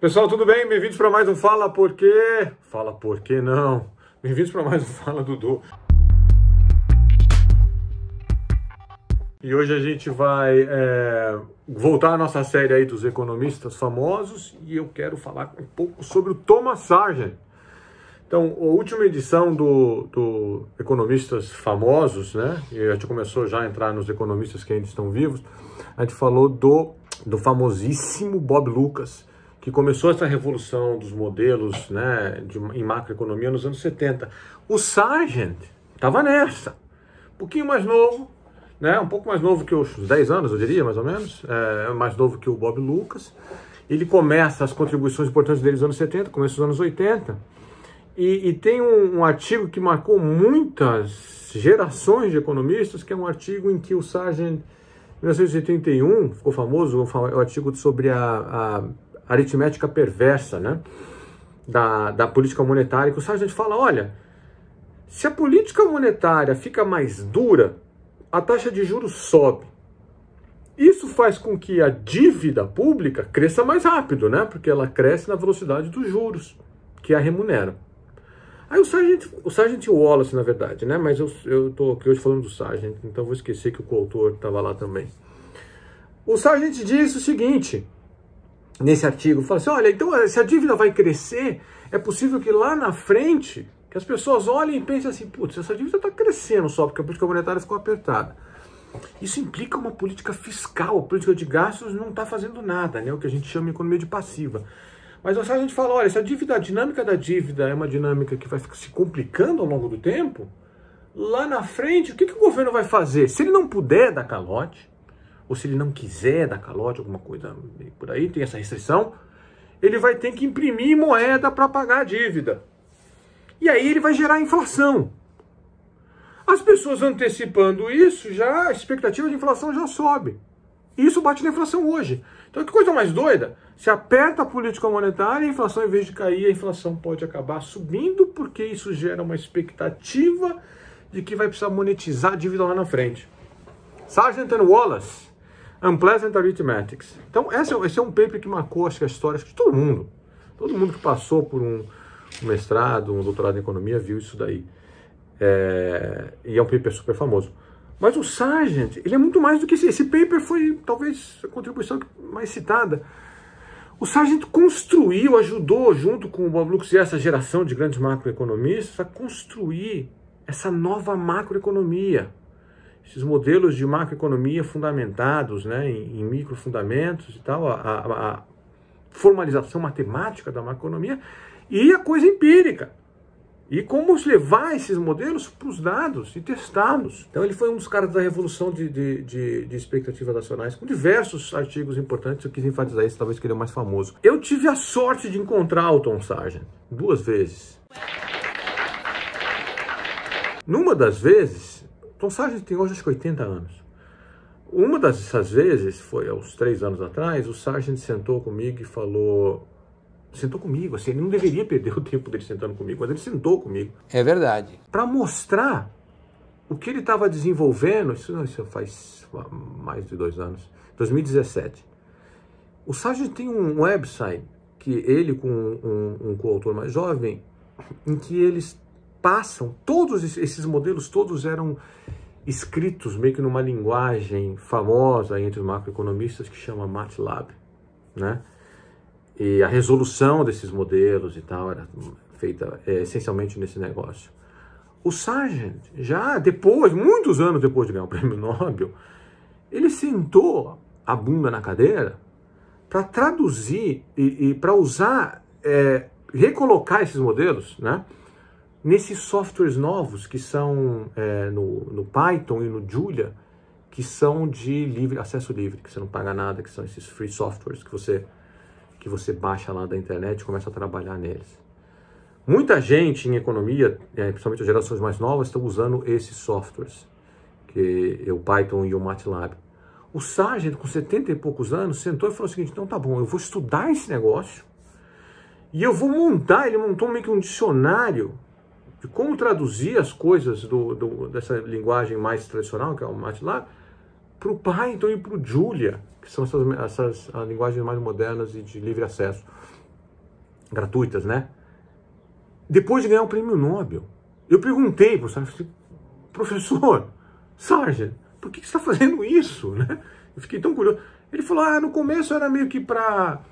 Pessoal, tudo bem? Bem-vindos para mais um Fala Porquê. Fala Por não? Bem-vindos para mais um Fala Dudu. E hoje a gente vai é, voltar à nossa série aí dos economistas famosos e eu quero falar um pouco sobre o Thomas Sargent. Então, a última edição do, do Economistas Famosos, né? E a gente começou já a entrar nos economistas que ainda estão vivos. A gente falou do, do famosíssimo Bob Lucas que começou essa revolução dos modelos né, de, em macroeconomia nos anos 70. O Sargent estava nessa, um pouquinho mais novo, né, um pouco mais novo que os 10 anos, eu diria, mais ou menos, é, mais novo que o Bob Lucas. Ele começa as contribuições importantes dele nos anos 70, começa nos anos 80, e, e tem um, um artigo que marcou muitas gerações de economistas, que é um artigo em que o Sargent, em 1981, ficou famoso, o um artigo sobre a, a aritmética perversa né, da, da política monetária, que o Sargent fala, olha, se a política monetária fica mais dura, a taxa de juros sobe. Isso faz com que a dívida pública cresça mais rápido, né? Porque ela cresce na velocidade dos juros, que a remuneram. Aí o Sargent, o Sargent Wallace, na verdade, né? Mas eu, eu tô aqui hoje falando do Sargent, então vou esquecer que o coautor estava lá também. O Sargent diz o seguinte: nesse artigo, fala assim, olha, então se a dívida vai crescer, é possível que lá na frente que as pessoas olhem e pensem assim, putz, essa dívida está crescendo só porque a política monetária ficou apertada. Isso implica uma política fiscal, a política de gastos não está fazendo nada, né? o que a gente chama de economia de passiva. Mas assim, a gente fala, olha, se a, dívida, a dinâmica da dívida é uma dinâmica que vai se complicando ao longo do tempo, lá na frente, o que, que o governo vai fazer? Se ele não puder dar calote, ou se ele não quiser dar calote, alguma coisa por aí, tem essa restrição, ele vai ter que imprimir moeda para pagar a dívida. E aí ele vai gerar inflação. As pessoas antecipando isso, já a expectativa de inflação já sobe. Isso bate na inflação hoje. Então que coisa mais doida? Se aperta a política monetária, a inflação em vez de cair, a inflação pode acabar subindo porque isso gera uma expectativa de que vai precisar monetizar a dívida lá na frente. Sargent Wallace, Unpleasant Arithmetics. Então, esse é, esse é um paper que marcou acho que a história de todo mundo. Todo mundo que passou por um, um mestrado, um doutorado em economia viu isso daí. É, e é um paper super famoso. Mas o Sargent, ele é muito mais do que esse. Esse paper foi talvez a contribuição mais citada. O Sargent construiu, ajudou, junto com o Bob Lux e essa geração de grandes macroeconomistas, a construir essa nova macroeconomia esses modelos de macroeconomia fundamentados né, em, em microfundamentos e tal, a, a, a, formalização matemática da macroeconomia e a coisa empírica. E como levar esses modelos para os dados e testá-los. Então ele foi um dos caras da revolução de, de, de, de expectativas nacionais, com diversos artigos importantes, eu quis enfatizar esse, talvez que ele é o mais famoso. Eu tive a sorte de encontrar o Tom Sargent duas vezes. Numa das vezes, Tom então, Sargent tem hoje acho que 80 anos. Uma dessas vezes, foi aos três anos atrás, o Sargent sentou comigo e falou. Sentou comigo, assim, ele não deveria perder o tempo dele sentando comigo, mas ele sentou comigo. É verdade. Para mostrar o que ele estava desenvolvendo, isso, não, isso faz mais de dois anos, 2017. O Sargent tem um website que ele, com um, um, um coautor mais jovem, em que eles passam, todos esses modelos todos eram escritos meio que numa linguagem famosa entre os macroeconomistas que chama MATLAB, né? E a resolução desses modelos e tal era feita é, essencialmente nesse negócio. O Sargent, já depois, muitos anos depois de ganhar o prêmio Nobel, ele sentou a bunda na cadeira para traduzir e, e para usar, é, recolocar esses modelos, né? Nesses softwares novos que são é, no, no, Python e no Julia, que são de livre, acesso livre, que você não paga nada, que são esses free softwares que você, que você baixa lá da internet e começa a trabalhar neles. Muita gente em economia, é, principalmente as gerações mais novas, estão usando esses softwares, que é o Python e o MATLAB. O Sargent, com 70 e poucos anos, sentou e falou o seguinte: então tá bom, eu vou estudar esse negócio e eu vou montar. Ele montou meio que um dicionário de como traduzir as coisas do, do, dessa linguagem mais tradicional, que é o MATLAB, para o então, Python e para o Julia, que são essas, essas linguagens mais modernas e de livre acesso, gratuitas, né? Depois de ganhar o prêmio Nobel, eu perguntei para o Sargent, professor, Sargent, por que, que você está fazendo isso, né? Eu fiquei tão curioso. Ele falou, ah, no começo era meio que para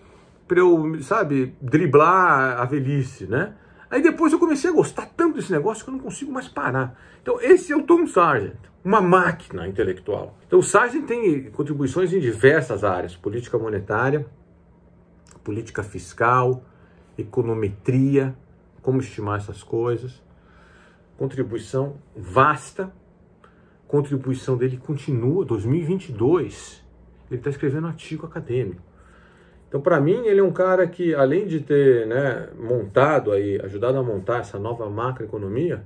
eu, sabe, driblar a velhice, né? Aí depois eu comecei a gostar tanto desse negócio que eu não consigo mais parar. Então esse é o Tom Sargent, uma máquina intelectual. Então o Sargent tem contribuições em diversas áreas, política monetária, política fiscal, econometria, como estimar essas coisas. Contribuição vasta, contribuição dele continua, 2022, ele está escrevendo artigo acadêmico. Então, para mim, ele é um cara que, além de ter né, montado aí, ajudado a montar essa nova macroeconomia,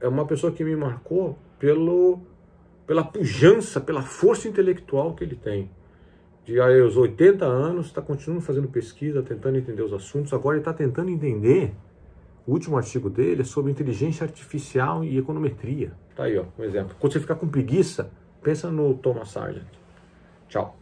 é uma pessoa que me marcou pelo, pela pujança, pela força intelectual que ele tem. De aí, aos 80 anos, está continuando fazendo pesquisa, tentando entender os assuntos. Agora ele está tentando entender, o último artigo dele é sobre inteligência artificial e econometria. Tá aí, ó, um exemplo. Quando você ficar com preguiça, pensa no Thomas Sargent. Tchau.